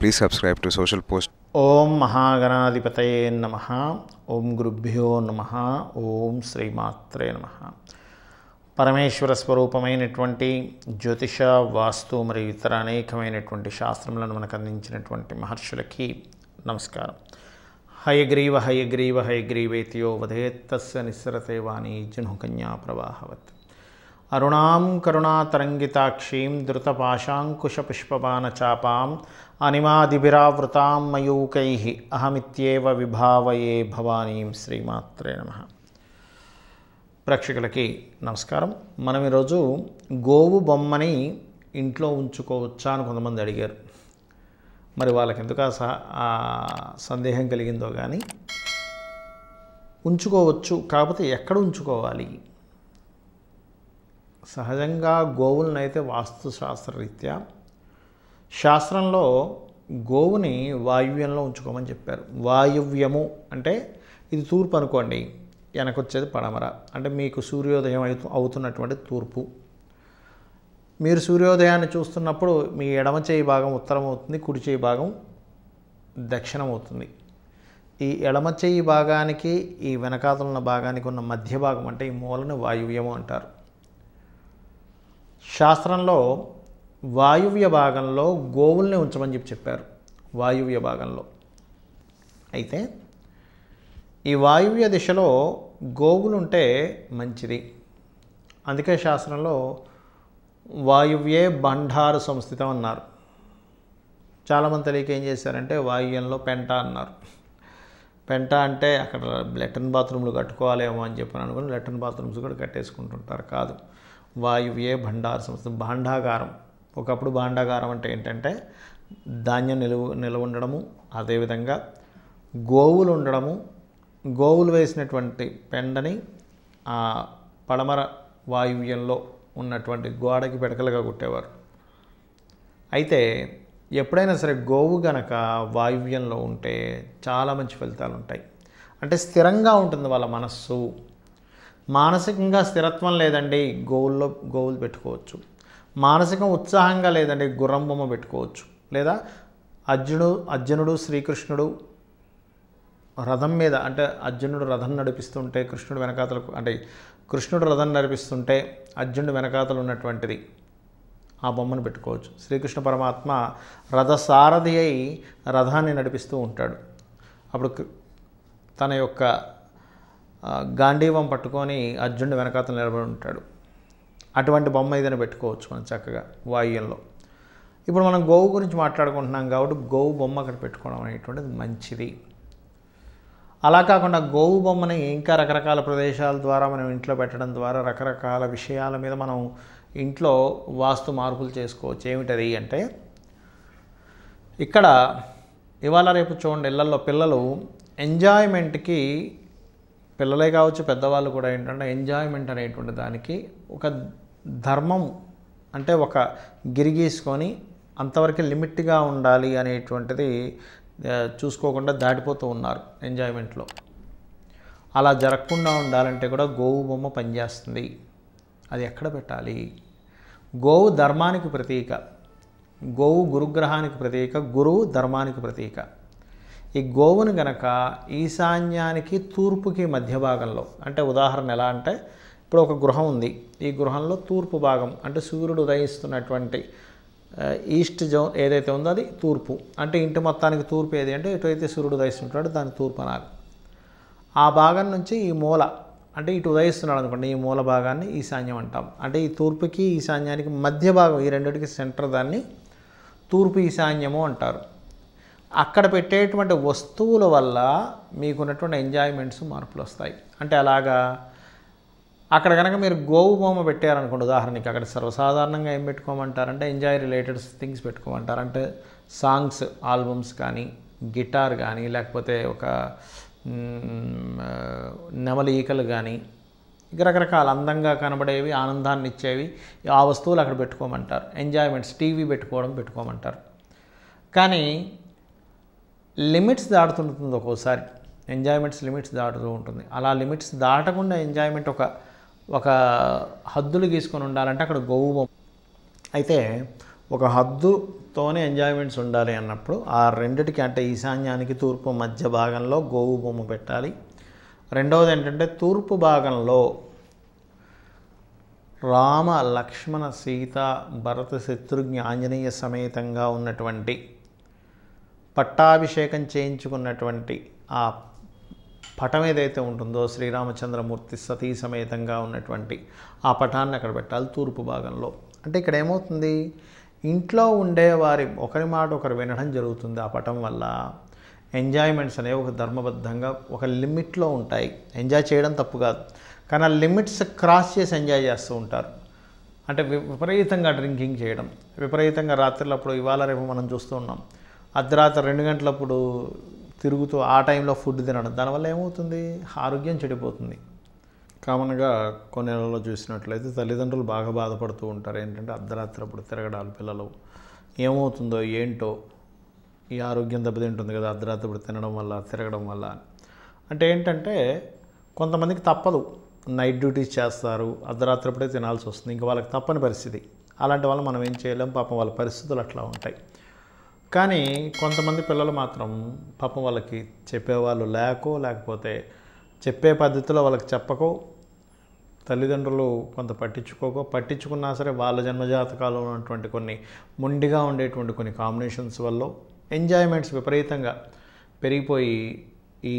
please subscribe to social post ഓം മഹാഗണാധിപതയേ നമ ഓം ഗുരുഭ്യോ നമ ഓം ശ്രീമാത്രേ നമ పరమేశ్వర స్వరూపమైనటువంటి జ్యోతిష వాస్తు మరియు ఇతర అనేకమైనటువంటి శాస్త్రములను మనకు అందించినటువంటి మహర్షులకి నమస్కారం హయగ్రీవ హయగ్రీవ హయగ్రీవేతియో వధేత్తస్య నిస్సరతే వాణి జునుకన్యా ప్రవాహవత్ అరుణాం కరుణాతరంగితాక్షీం ధృతపాశాంకుశపుష్పబాణచాపాం అనిమాదిభిరావృతాం మయూకై అహమిత్యేవ విభావయే భవానీం శ్రీమాత్రే నమః ప్రేక్షకులకి నమస్కారం మనం ఈరోజు గోవు బొమ్మని ఇంట్లో ఉంచుకోవచ్చా అని కొంతమంది అడిగారు మరి వాళ్ళకి ఎందుకు ఆ సందేహం కలిగిందో కానీ ఉంచుకోవచ్చు కాకపోతే ఎక్కడ ఉంచుకోవాలి సహజంగా గోవులను అయితే వాస్తుశాస్త్రరీత్యా శాస్త్రంలో గోవుని వాయువ్యంలో ఉంచుకోమని చెప్పారు వాయువ్యము అంటే ఇది తూర్పు అనుకోండి వెనకొచ్చేది పడమర అంటే మీకు సూర్యోదయం అవుతు అవుతున్నటువంటి తూర్పు మీరు సూర్యోదయాన్ని చూస్తున్నప్పుడు మీ ఎడమ చేయి భాగం ఉత్తరం అవుతుంది కుడి చేయి భాగం దక్షిణం అవుతుంది ఈ ఎడమ చేయి భాగానికి ఈ వెనకాతలున్న భాగానికి ఉన్న మధ్య భాగం అంటే ఈ మూలని వాయువ్యము అంటారు శాస్త్రంలో వాయువ్య భాగంలో గోవుల్ని ఉంచమని చెప్పి చెప్పారు వాయువ్య భాగంలో అయితే ఈ వాయువ్య దిశలో గోవులుంటే మంచిది అందుకే శాస్త్రంలో వాయువ్యే బండారు సంస్థితం అన్నారు చాలామంది తెలియక ఏం చేశారంటే వాయువ్యంలో పెంట అన్నారు పెంట అంటే అక్కడ లెటన్ బాత్రూమ్లు కట్టుకోవాలేమో అని చెప్పి అనుకుని లెటన్ బాత్రూమ్స్ కూడా కట్టేసుకుంటుంటారు కాదు వాయువ్యే భండార సంస్థ భాండాగారం ఒకప్పుడు భాండాగారం అంటే ఏంటంటే ధాన్యం నిలువ నిలవ ఉండడము అదేవిధంగా గోవులు ఉండడము గోవులు వేసినటువంటి పెండని ఆ పడమర వాయువ్యంలో ఉన్నటువంటి గోడకి పిడకలుగా కుట్టేవారు అయితే ఎప్పుడైనా సరే గోవు గనక వాయువ్యంలో ఉంటే చాలా మంచి ఫలితాలు ఉంటాయి అంటే స్థిరంగా ఉంటుంది వాళ్ళ మనస్సు మానసికంగా స్థిరత్వం లేదండి గోవుల్లో గోవులు పెట్టుకోవచ్చు మానసిక ఉత్సాహంగా లేదండి గుర్రం బొమ్మ పెట్టుకోవచ్చు లేదా అర్జునుడు అర్జునుడు శ్రీకృష్ణుడు రథం మీద అంటే అర్జునుడు రథం నడిపిస్తుంటే కృష్ణుడు వెనకాతలకు అంటే కృష్ణుడు రథం నడిపిస్తుంటే అర్జునుడు వెనకాతలు ఉన్నటువంటిది ఆ బొమ్మను పెట్టుకోవచ్చు శ్రీకృష్ణ పరమాత్మ రథసారథి అయి రథాన్ని నడిపిస్తూ ఉంటాడు అప్పుడు తన యొక్క గాంధీవం పట్టుకొని అర్జునుడు వెనకాతలు నిలబడి ఉంటాడు అటువంటి బొమ్మ ఏదైనా పెట్టుకోవచ్చు మనం చక్కగా వాయుల్లో ఇప్పుడు మనం గోవు గురించి మాట్లాడుకుంటున్నాం కాబట్టి గోవు బొమ్మ అక్కడ పెట్టుకోవడం అనేటువంటిది మంచిది అలా కాకుండా గోవు బొమ్మని ఇంకా రకరకాల ప్రదేశాల ద్వారా మనం ఇంట్లో పెట్టడం ద్వారా రకరకాల విషయాల మీద మనం ఇంట్లో వాస్తు మార్పులు చేసుకోవచ్చు ఏమిటది అంటే ఇక్కడ ఇవాళ రేపు చూడండి ఇళ్లలో పిల్లలు ఎంజాయ్మెంట్కి పిల్లలే కావచ్చు పెద్దవాళ్ళు కూడా ఏంటంటే ఎంజాయ్మెంట్ అనేటువంటి దానికి ఒక ధర్మం అంటే ఒక గిరిగీసుకొని అంతవరకు లిమిట్గా ఉండాలి అనేటువంటిది చూసుకోకుండా దాటిపోతూ ఉన్నారు ఎంజాయ్మెంట్లో అలా జరగకుండా ఉండాలంటే కూడా గోవు బొమ్మ పనిచేస్తుంది అది ఎక్కడ పెట్టాలి గోవు ధర్మానికి ప్రతీక గోవు గురుగ్రహానికి ప్రతీక గురువు ధర్మానికి ప్రతీక ఈ గోవును గనక ఈశాన్యానికి తూర్పుకి మధ్య భాగంలో అంటే ఉదాహరణ ఎలా అంటే ఇప్పుడు ఒక గృహం ఉంది ఈ గృహంలో తూర్పు భాగం అంటే సూర్యుడు ఉదయిస్తున్నటువంటి ఈస్ట్ uh, జోన్ ఏదైతే ఉందో అది తూర్పు అంటే ఇంటి మొత్తానికి తూర్పు ఏది అంటే ఎటువైతే సూర్యుడు ఉదయిస్తుంటాడో దాని తూర్పు అనాలి ఆ భాగం నుంచి ఈ మూల అంటే ఇటు ఉదయిస్తున్నాడు అనుకోండి ఈ మూల భాగాన్ని ఈశాన్యం అంటాం అంటే ఈ తూర్పుకి ఈశాన్యానికి మధ్య భాగం ఈ రెండింటికి సెంటర్ దాన్ని తూర్పు ఈశాన్యము అంటారు అక్కడ పెట్టేటువంటి వస్తువుల వల్ల మీకున్నటువంటి ఎంజాయ్మెంట్స్ మార్పులు వస్తాయి అంటే అలాగా అక్కడ కనుక మీరు గోవు బొమ్మ పెట్టారనుకోండి ఉదాహరణకి అక్కడ సర్వసాధారణంగా ఏం పెట్టుకోమంటారంటే ఎంజాయ్ రిలేటెడ్ థింగ్స్ పెట్టుకోమంటారంటే సాంగ్స్ ఆల్బమ్స్ కానీ గిటార్ కానీ లేకపోతే ఒక నెమలి ఈకలు కానీ రకరకాల అందంగా కనబడేవి ఆనందాన్ని ఇచ్చేవి ఆ వస్తువులు అక్కడ పెట్టుకోమంటారు ఎంజాయ్మెంట్స్ టీవీ పెట్టుకోవడం పెట్టుకోమంటారు కానీ లిమిట్స్ దాటుతుంటుంది ఒక్కోసారి ఎంజాయ్మెంట్స్ లిమిట్స్ దాటుతూ ఉంటుంది అలా లిమిట్స్ దాటకుండా ఎంజాయ్మెంట్ ఒక ఒక హద్దులు గీసుకొని ఉండాలంటే అక్కడ గోవు అయితే ఒక హద్దుతోనే ఎంజాయ్మెంట్స్ ఉండాలి అన్నప్పుడు ఆ రెండిటికి అంటే ఈశాన్యానికి తూర్పు మధ్య భాగంలో గోవు బొమ్మ పెట్టాలి రెండవది ఏంటంటే తూర్పు భాగంలో రామ లక్ష్మణ సీత భరత శత్రుఘ్ని ఆంజనేయ సమేతంగా ఉన్నటువంటి పట్టాభిషేకం చేయించుకున్నటువంటి ఆ పటం ఏదైతే ఉంటుందో శ్రీరామచంద్రమూర్తి సతీ సమేతంగా ఉన్నటువంటి ఆ పటాన్ని అక్కడ పెట్టాలి తూర్పు భాగంలో అంటే ఇక్కడ ఏమవుతుంది ఇంట్లో ఉండేవారి ఒకరి మాట ఒకరు వినడం జరుగుతుంది ఆ పటం వల్ల ఎంజాయ్మెంట్స్ అనేవి ఒక ధర్మబద్ధంగా ఒక లిమిట్లో ఉంటాయి ఎంజాయ్ చేయడం తప్పు కాదు కానీ ఆ లిమిట్స్ క్రాస్ చేసి ఎంజాయ్ చేస్తూ ఉంటారు అంటే విపరీతంగా డ్రింకింగ్ చేయడం విపరీతంగా రాత్రులప్పుడు ఇవాళ రేపు మనం చూస్తూ ఉన్నాం అర్ధరాత్రి రెండు గంటలప్పుడు తిరుగుతూ ఆ టైంలో ఫుడ్ తినడం దానివల్ల ఏమవుతుంది ఆరోగ్యం చెడిపోతుంది కామన్గా కొన్ని నెలల్లో చూసినట్లయితే తల్లిదండ్రులు బాగా బాధపడుతూ ఉంటారు ఏంటంటే అర్ధరాత్రి అప్పుడు తిరగడాలు పిల్లలు ఏమవుతుందో ఏంటో ఈ ఆరోగ్యం దెబ్బతింటుంది కదా అర్ధరాత్రి అప్పుడు తినడం వల్ల తిరగడం వల్ల అంటే ఏంటంటే కొంతమందికి తప్పదు నైట్ డ్యూటీస్ చేస్తారు అర్ధరాత్రిప్పుడే తినాల్సి వస్తుంది ఇంకా వాళ్ళకి తప్పని పరిస్థితి అలాంటి వాళ్ళు మనం ఏం చేయలేం పాపం వాళ్ళ పరిస్థితులు అట్లా ఉంటాయి కానీ కొంతమంది పిల్లలు మాత్రం పాపం వాళ్ళకి చెప్పేవాళ్ళు లేకో లేకపోతే చెప్పే పద్ధతిలో వాళ్ళకి చెప్పకో తల్లిదండ్రులు కొంత పట్టించుకోకో పట్టించుకున్నా సరే వాళ్ళ జన్మజాతకాలు ఉన్నటువంటి కొన్ని మొండిగా ఉండేటువంటి కొన్ని కాంబినేషన్స్ వల్ల ఎంజాయ్మెంట్స్ విపరీతంగా పెరిగిపోయి ఈ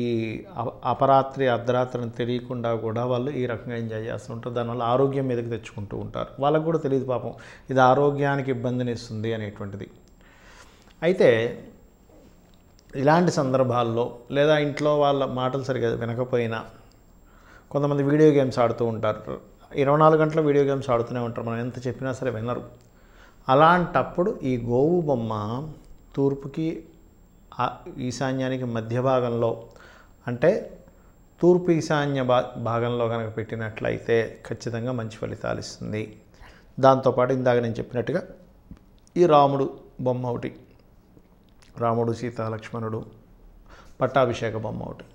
అపరాత్రి అర్ధరాత్రిని తెలియకుండా కూడా వాళ్ళు ఈ రకంగా ఎంజాయ్ చేస్తూ ఉంటారు దానివల్ల ఆరోగ్యం మీదకి తెచ్చుకుంటూ ఉంటారు వాళ్ళకు కూడా తెలియదు పాపం ఇది ఆరోగ్యానికి ఇబ్బందిని ఇస్తుంది అనేటువంటిది అయితే ఇలాంటి సందర్భాల్లో లేదా ఇంట్లో వాళ్ళ మాటలు సరిగా వినకపోయినా కొంతమంది వీడియో గేమ్స్ ఆడుతూ ఉంటారు ఇరవై నాలుగు గంటల వీడియో గేమ్స్ ఆడుతూనే ఉంటారు మనం ఎంత చెప్పినా సరే వినరు అలాంటప్పుడు ఈ గోవు బొమ్మ తూర్పుకి ఈశాన్యానికి మధ్య భాగంలో అంటే తూర్పు ఈశాన్య భా భాగంలో కనుక పెట్టినట్లయితే ఖచ్చితంగా మంచి ఫలితాలు ఇస్తుంది దాంతోపాటు ఇందాక నేను చెప్పినట్టుగా ఈ రాముడు బొమ్మ ఒకటి రాముడు సీత లక్ష్మణుడు పట్టాభిషేక బొమ్మ ఒకటి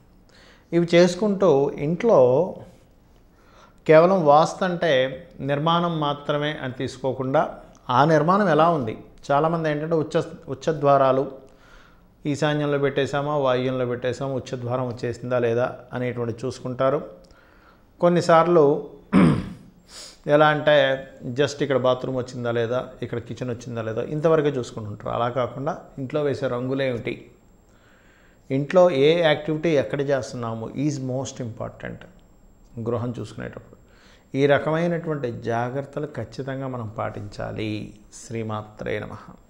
ఇవి చేసుకుంటూ ఇంట్లో కేవలం వాస్తు అంటే నిర్మాణం మాత్రమే అని తీసుకోకుండా ఆ నిర్మాణం ఎలా ఉంది చాలామంది ఏంటంటే ఉచ్చ ఉచ్చద్వారాలు ఈశాన్యంలో పెట్టేశామా వాయుల్లో పెట్టేశామా ఉచ్చద్వారం వచ్చేసిందా లేదా అనేటువంటి చూసుకుంటారు కొన్నిసార్లు ఎలా అంటే జస్ట్ ఇక్కడ బాత్రూమ్ వచ్చిందా లేదా ఇక్కడ కిచెన్ వచ్చిందా లేదా ఇంతవరకే చూసుకుంటుంటారు అలా కాకుండా ఇంట్లో వేసే రంగులేమిటి ఇంట్లో ఏ యాక్టివిటీ ఎక్కడ చేస్తున్నాము ఈజ్ మోస్ట్ ఇంపార్టెంట్ గృహం చూసుకునేటప్పుడు ఈ రకమైనటువంటి జాగ్రత్తలు ఖచ్చితంగా మనం పాటించాలి శ్రీమాత్రే నమ